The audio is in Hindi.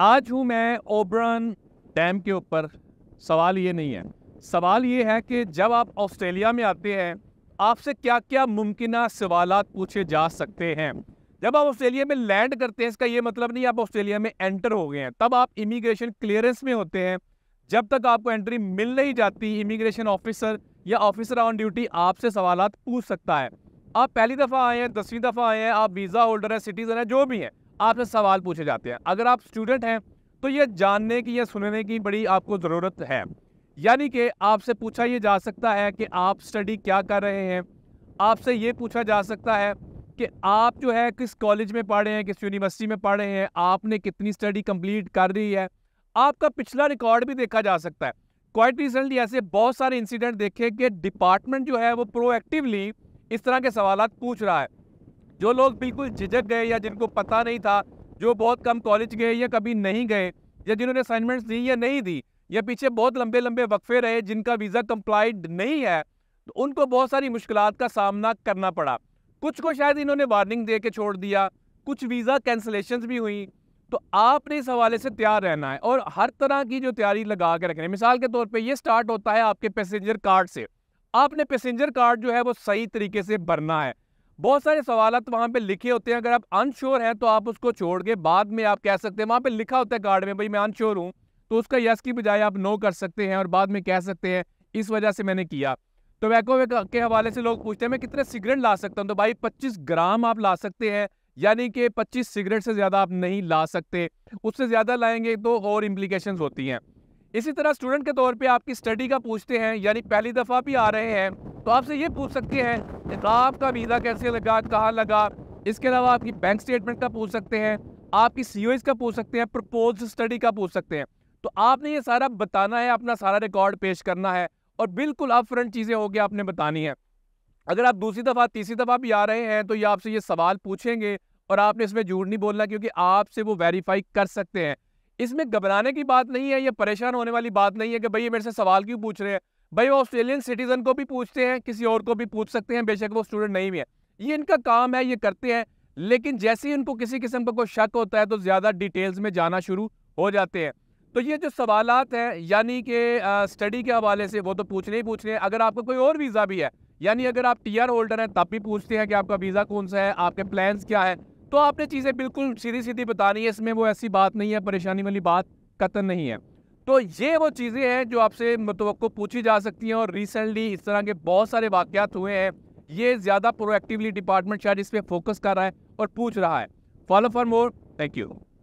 आज हूँ मैं ओबरन डैम के ऊपर सवाल ये नहीं है सवाल ये है कि जब आप ऑस्ट्रेलिया में आते हैं आपसे क्या क्या मुमकिन सवाल पूछे जा सकते हैं जब आप ऑस्ट्रेलिया में लैंड करते हैं इसका ये मतलब नहीं आप ऑस्ट्रेलिया में एंटर हो गए हैं तब आप इमिग्रेशन क्लियरेंस में होते हैं जब तक आपको एंट्री मिल नहीं जाती इमिग्रेशन ऑफिसर या ऑफिसर ऑन ड्यूटी आपसे सवाल पूछ सकता है आप पहली दफ़ा आए हैं दसवीं दफ़ा आए हैं आप वीज़ा होल्डर हैं सिटीज़न हैं जो भी हैं आपसे सवाल पूछे जाते हैं अगर आप स्टूडेंट हैं तो ये जानने की या सुनने की बड़ी आपको ज़रूरत है यानी कि आपसे पूछा ये जा सकता है कि आप स्टडी क्या कर रहे हैं आपसे ये पूछा जा सकता है कि आप जो है किस कॉलेज में पढ़ रहे हैं किस यूनिवर्सिटी में पढ़ रहे हैं आपने कितनी स्टडी कंप्लीट कर रही है आपका पिछला रिकॉर्ड भी देखा जा सकता है क्वाइट रिसेंटली ऐसे बहुत सारे इंसिडेंट देखे कि डिपार्टमेंट जो है वो प्रोएक्टिवली इस तरह के सवाल पूछ रहा है जो लोग बिल्कुल झिझक गए या जिनको पता नहीं था जो बहुत कम कॉलेज गए या कभी नहीं गए या जिन्होंने असाइनमेंट्स दी या नहीं दी या पीछे बहुत लंबे लंबे वक्फे रहे जिनका वीज़ा कंप्लाइड नहीं है तो उनको बहुत सारी मुश्किल का सामना करना पड़ा कुछ को शायद इन्होंने वार्निंग दे के छोड़ दिया कुछ वीज़ा कैंसलेशन भी हुई तो आपने इस हवाले से तैयार रहना है और हर तरह की जो तैयारी लगा के रखनी है मिसाल के तौर पे ये स्टार्ट होता है आपके पैसेंजर कार्ड से आपने पैसेंजर कार्ड जो है वो सही तरीके से भरना है बहुत सारे सवाल तो वहाँ पे लिखे होते हैं अगर आप अनश्योर हैं तो आप उसको छोड़ के बाद में आप कह सकते हैं वहाँ पे लिखा होता है कार्ड में भाई मैं अनश्योर हूँ तो उसका यस की बजाय आप नो कर सकते हैं और बाद में कह सकते हैं इस वजह से मैंने किया टोबैको तो के हवाले से लोग पूछते हैं मैं कितने सिगरेट ला सकता हूँ तो भाई पच्चीस ग्राम आप ला सकते हैं यानी कि पच्चीस सिगरेट से ज़्यादा आप नहीं ला सकते उससे ज़्यादा लाएंगे तो और इम्प्लीकेशन होती हैं इसी तरह स्टूडेंट के तौर पे आपकी स्टडी का पूछते हैं यानी पहली दफ़ा भी आ रहे हैं तो आपसे ये पूछ सकते हैं कि आपका वीज़ा कैसे लगा कहाँ लगा इसके अलावा आपकी बैंक स्टेटमेंट का पूछ सकते हैं आपकी सी का पूछ सकते हैं प्रपोज स्टडी का पूछ सकते हैं तो आपने ये सारा बताना है अपना सारा रिकॉर्ड पेश करना है और बिल्कुल अप फ्रंट चीज़ें होगी आपने बतानी है अगर आप दूसरी दफ़ा तीसरी दफ़ा भी आ रहे हैं तो ये आपसे ये सवाल पूछेंगे और आपने इसमें झूठ नहीं बोलना क्योंकि आपसे वो वेरीफाई कर सकते हैं इसमें घबराने की बात नहीं है या परेशान होने वाली बात नहीं है कि भाई ये मेरे से सवाल क्यों पूछ रहे हैं भाई वो ऑस्ट्रेलियन सिटीजन को भी पूछते हैं किसी और को भी पूछ सकते हैं बेशक वो स्टूडेंट नहीं भी है ये इनका काम है ये करते हैं लेकिन जैसे ही उनको किसी किस्म का कोई शक होता है तो ज़्यादा डिटेल्स में जाना शुरू हो जाते हैं तो ये जो सवाल हैं यानी कि स्टडी के हवाले से वो तो पूछने ही पूछने हैं अगर आपका कोई और वीज़ा भी है यानी अगर आप टीयर होल्डर हैं तब भी पूछते हैं कि आपका वीज़ा कौन सा है आपके प्लान्स क्या है तो आपने चीज़ें बिल्कुल सीधी सीधी बतानी है इसमें वो ऐसी बात नहीं है परेशानी वाली बात कतन नहीं है तो ये वो चीज़ें हैं जो आपसे मुतव पूछी जा सकती हैं और रिसेंटली इस तरह के बहुत सारे वाक़ हुए हैं ये ज़्यादा प्रोएक्टिवली डिपार्टमेंट शायद इस पर फोकस कर रहा है और पूछ रहा है follow for more thank you